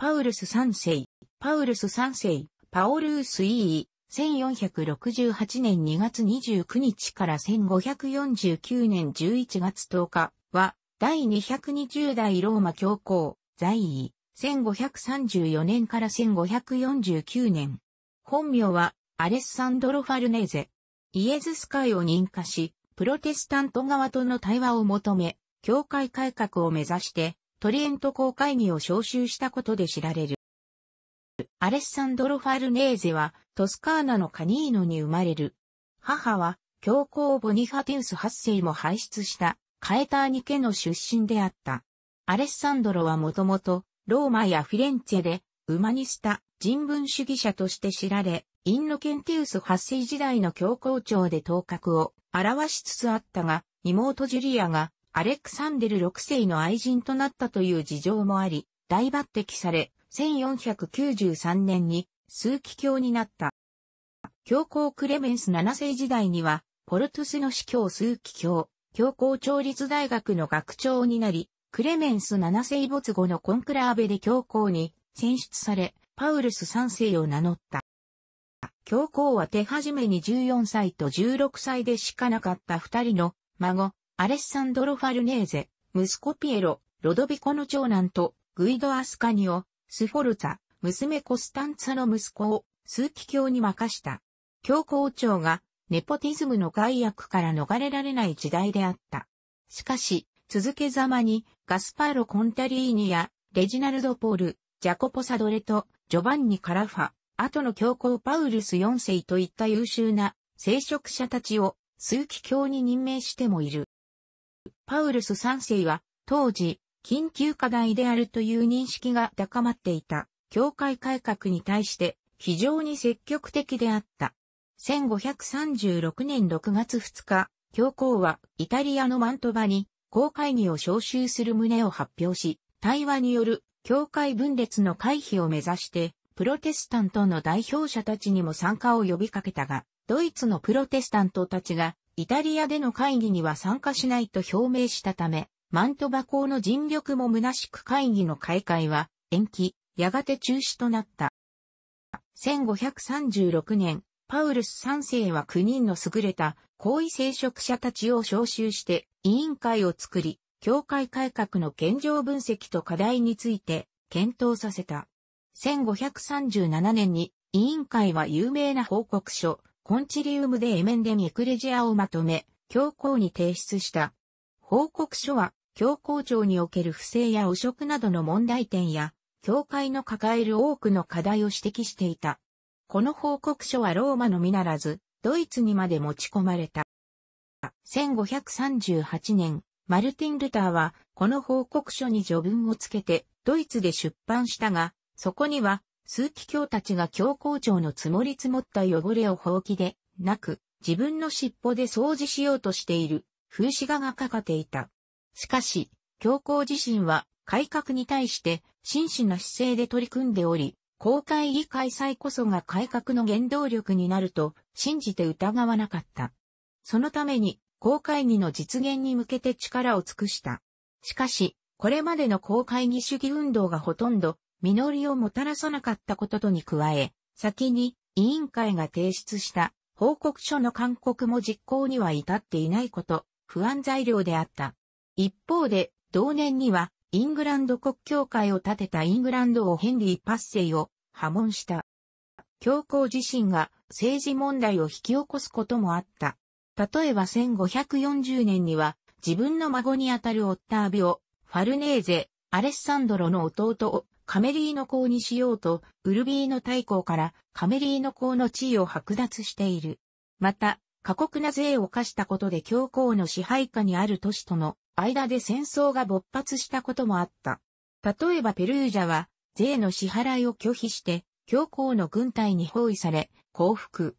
パウルス三世、パウルス三世、パオルースイー、1468年2月29日から1549年11月10日は、第220代ローマ教皇、在位、1534年から1549年。本名は、アレッサンドロ・ファルネーゼ。イエズス会を認可し、プロテスタント側との対話を求め、教会改革を目指して、トリエント公会議を招集したことで知られる。アレッサンドロ・ファルネーゼはトスカーナのカニーノに生まれる。母は教皇ボニファティウス8世も輩出したカエターニ家の出身であった。アレッサンドロはもともとローマやフィレンツェでウマニスタ人文主義者として知られ、インノケンティウス8世時代の教皇庁で頭角を表しつつあったが、妹ジュリアがアレクサンデル6世の愛人となったという事情もあり、大抜擢され、1493年に枢機卿になった。教皇クレメンス7世時代には、ポルトゥスの司教枢機卿、教皇調律大学の学長になり、クレメンス7世没後のコンクラーベで教皇に選出され、パウルス3世を名乗った。教皇は手始めに14歳と16歳でしかなかった二人の孫、アレッサンドロ・ファルネーゼ、息子ピエロ、ロドビコの長男と、グイド・アスカニオ、スフォルザ、娘コスタンツァの息子を、数奇教に任した。教皇庁が、ネポティズムの害悪から逃れられない時代であった。しかし、続けざまに、ガスパーロ・コンタリーニや、レジナルド・ポール、ジャコポ・サドレと、ジョバンニ・カラファ、後の教皇パウルス4世といった優秀な、聖職者たちを、数奇教に任命してもいる。パウルス3世は、当時、緊急課題であるという認識が高まっていた、教会改革に対して非常に積極的であった。1536年6月2日、教皇はイタリアのマントバに公会議を招集する旨を発表し、対話による教会分裂の回避を目指して、プロテスタントの代表者たちにも参加を呼びかけたが、ドイツのプロテスタントたちがイタリアでの会議には参加しないと表明したため、マントバ港の尽力も虚しく会議の開会は延期、やがて中止となった。1536年、パウルス3世は9人の優れた高位聖職者たちを招集して委員会を作り、教会改革の現状分析と課題について検討させた。1537年に委員会は有名な報告書、コンチリウムでエメンデミエクレジアをまとめ、教皇に提出した。報告書は、教皇庁における不正や汚職などの問題点や、教会の抱える多くの課題を指摘していた。この報告書はローマのみならず、ドイツにまで持ち込まれた。1538年、マルティン・ルターは、この報告書に序文をつけて、ドイツで出版したが、そこには、枢機卿たちが教皇庁の積もり積もった汚れを放棄で、なく、自分の尻尾で掃除しようとしている、風刺画がかかっていた。しかし、教皇自身は、改革に対して、真摯な姿勢で取り組んでおり、公会議開催こそが改革の原動力になると信じて疑わなかった。そのために、公会議の実現に向けて力を尽くした。しかし、これまでの公会議主義運動がほとんど実りをもたらさなかったこととに加え、先に委員会が提出した報告書の勧告も実行には至っていないこと、不安材料であった。一方で、同年には、イングランド国教会を建てたイングランド王ヘンリー・パッセイを破門した。教皇自身が政治問題を引き起こすこともあった。例えば1540年には自分の孫にあたるオッタービオ、ファルネーゼ、アレッサンドロの弟をカメリーノ公にしようと、ウルビーノ大公からカメリーノ公の地位を剥奪している。また、過酷な税を課したことで教皇の支配下にある都市との間で戦争が勃発したこともあった。例えばペルージャは、税の支払いを拒否して、教皇の軍隊に包囲され、降伏。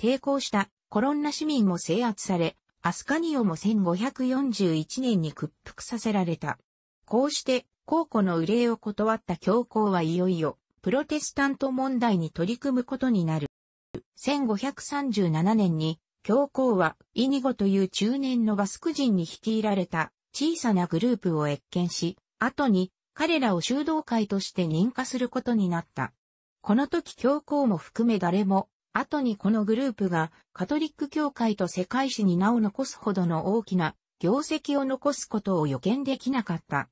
抵抗したコロンナ市民も制圧され、アスカニオも1541年に屈服させられた。こうして公庫の憂いを断った教皇はいよいよ、プロテスタント問題に取り組むことになる。1537年に、教皇は、イニゴという中年のバスク人に率いられた小さなグループを越見し、後に彼らを修道会として認可することになった。この時教皇も含め誰も、後にこのグループがカトリック教会と世界史に名を残すほどの大きな業績を残すことを予見できなかった。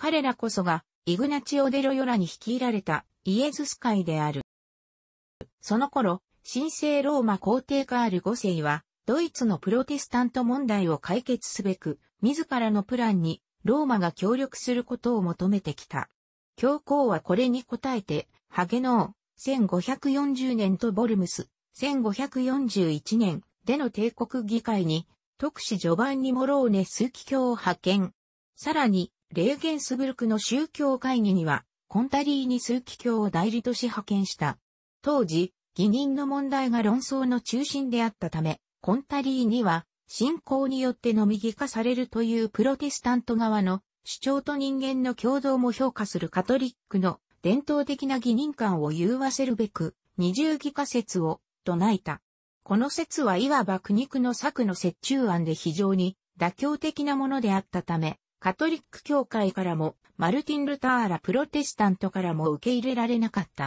彼らこそが、イグナチオ・デロヨラに率いられたイエズス会である。その頃、神聖ローマ皇帝カール5世は、ドイツのプロテスタント問題を解決すべく、自らのプランにローマが協力することを求めてきた。教皇はこれに応えて、ハゲノー、1540年とボルムス、1541年での帝国議会に、特使ジョバンニ・モローネ枢機卿を派遣。さらに、レーゲンスブルクの宗教会議には、コンタリーニ数機教を代理とし派遣した。当時、義任の問題が論争の中心であったため、コンタリーニは、信仰によってのみ義化されるというプロテスタント側の主張と人間の共同も評価するカトリックの伝統的な義任感を融和せるべく、二重義化説を唱えた。この説はいわば苦肉の策の折衷案で非常に妥協的なものであったため、カトリック教会からも、マルティン・ルターラプロテスタントからも受け入れられなかった。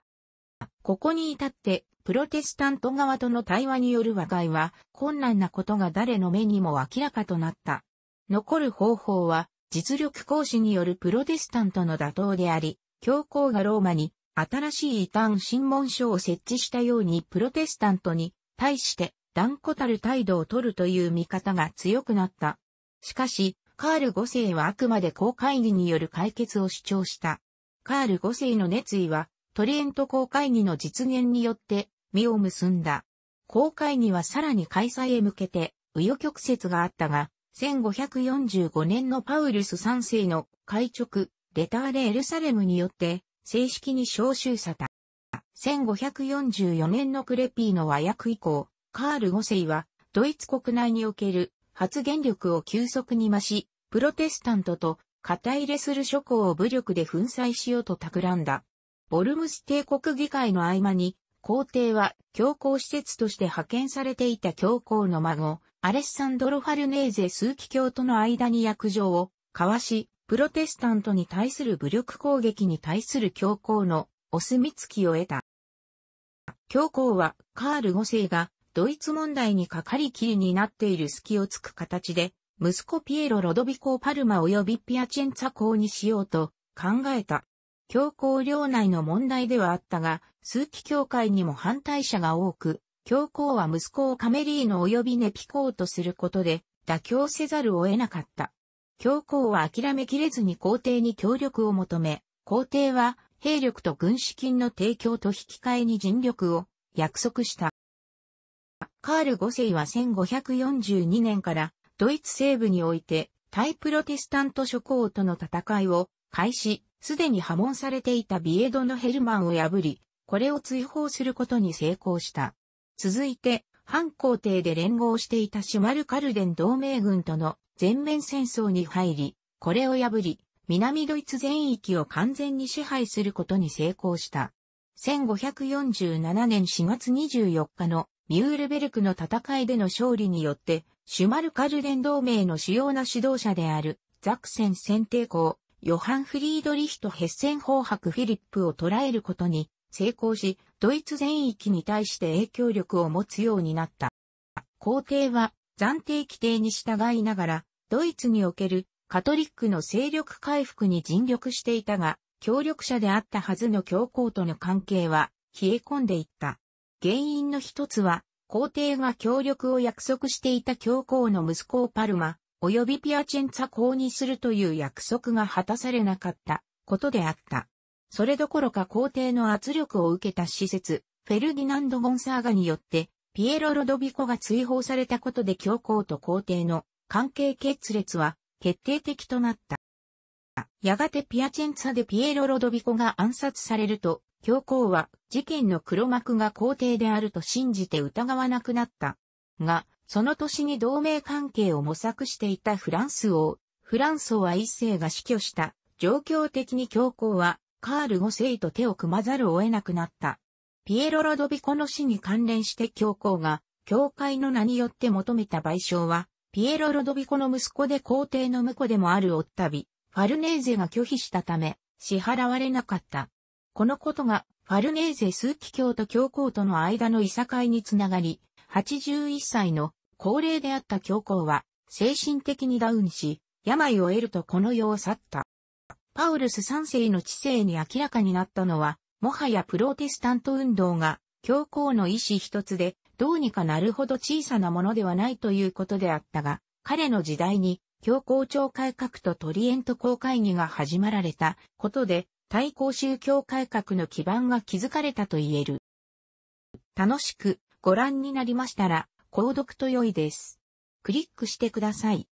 ここに至って、プロテスタント側との対話による和解は困難なことが誰の目にも明らかとなった。残る方法は、実力行使によるプロテスタントの打倒であり、教皇がローマに新しい異端審問書を設置したようにプロテスタントに対して断固たる態度を取るという見方が強くなった。しかし、カール5世はあくまで公会議による解決を主張した。カール5世の熱意は、トリエント公会議の実現によって、実を結んだ。公会議はさらに開催へ向けて、紆余曲折があったが、1545年のパウルス3世の会直、レターレエルサレムによって、正式に召集された。1544年のクレピーの和訳以降、カール5世は、ドイツ国内における発言力を急速に増し、プロテスタントと肩入れする諸侯を武力で粉砕しようと企んだ。ボルムス帝国議会の合間に、皇帝は教皇施設として派遣されていた教皇の孫、アレッサンドロ・ファルネーゼ枢機卿との間に約定を交わし、プロテスタントに対する武力攻撃に対する教皇のお墨付きを得た。教皇はカール5世がドイツ問題にかかりきりになっている隙をつく形で息子ピエロ・ロドビコ・パルマ及びピアチェンツァ公にしようと考えた。教皇領内の問題ではあったが、数期教会にも反対者が多く、教皇は息子をカメリーノ及びネピコーとすることで、妥協せざるを得なかった。教皇は諦めきれずに皇帝に協力を求め、皇帝は兵力と軍資金の提供と引き換えに尽力を約束した。カール5世は1542年からドイツ西部において、対プロテスタント諸侯との戦いを開始、すでに破門されていたビエドのヘルマンを破り、これを追放することに成功した。続いて、反皇帝で連合していたシュマルカルデン同盟軍との全面戦争に入り、これを破り、南ドイツ全域を完全に支配することに成功した。1547年4月24日のミュールベルクの戦いでの勝利によって、シュマルカルデン同盟の主要な指導者である、ザクセン選定校、ヨハン・フリードリヒとヘッセンハク・フィリップを捕らえることに成功し、ドイツ全域に対して影響力を持つようになった。皇帝は暫定規定に従いながら、ドイツにおけるカトリックの勢力回復に尽力していたが、協力者であったはずの教皇との関係は冷え込んでいった。原因の一つは、皇帝が協力を約束していた教皇の息子をパルマ、及びピアチェンツァ公にするという約束が果たされなかったことであった。それどころか皇帝の圧力を受けた施設、フェルディナンド・ゴンサーガによって、ピエロ・ロドビコが追放されたことで教皇と皇帝の関係決裂は決定的となった。やがてピアチェンツァでピエロ・ロドビコが暗殺されると、教皇は事件の黒幕が皇帝であると信じて疑わなくなった。が、その年に同盟関係を模索していたフランス王、フランソワ一世が死去した。状況的に教皇は、カール五世と手を組まざるを得なくなった。ピエロ・ロドビコの死に関連して教皇が、教会の名によって求めた賠償は、ピエロ・ロドビコの息子で皇帝の婿でもあるオッタビ、ファルネーゼが拒否したため、支払われなかった。このことが、ファルネーゼ数奇教と教皇との間のいさかいにつながり、81歳の高齢であった教皇は、精神的にダウンし、病を得るとこの世を去った。パウルス3世の知性に明らかになったのは、もはやプロテスタント運動が、教皇の意思一つで、どうにかなるほど小さなものではないということであったが、彼の時代に、教皇庁改革とトリエント公会議が始まられたことで、対抗宗教改革の基盤が築かれたと言える。楽しくご覧になりましたら、購読と良いです。クリックしてください。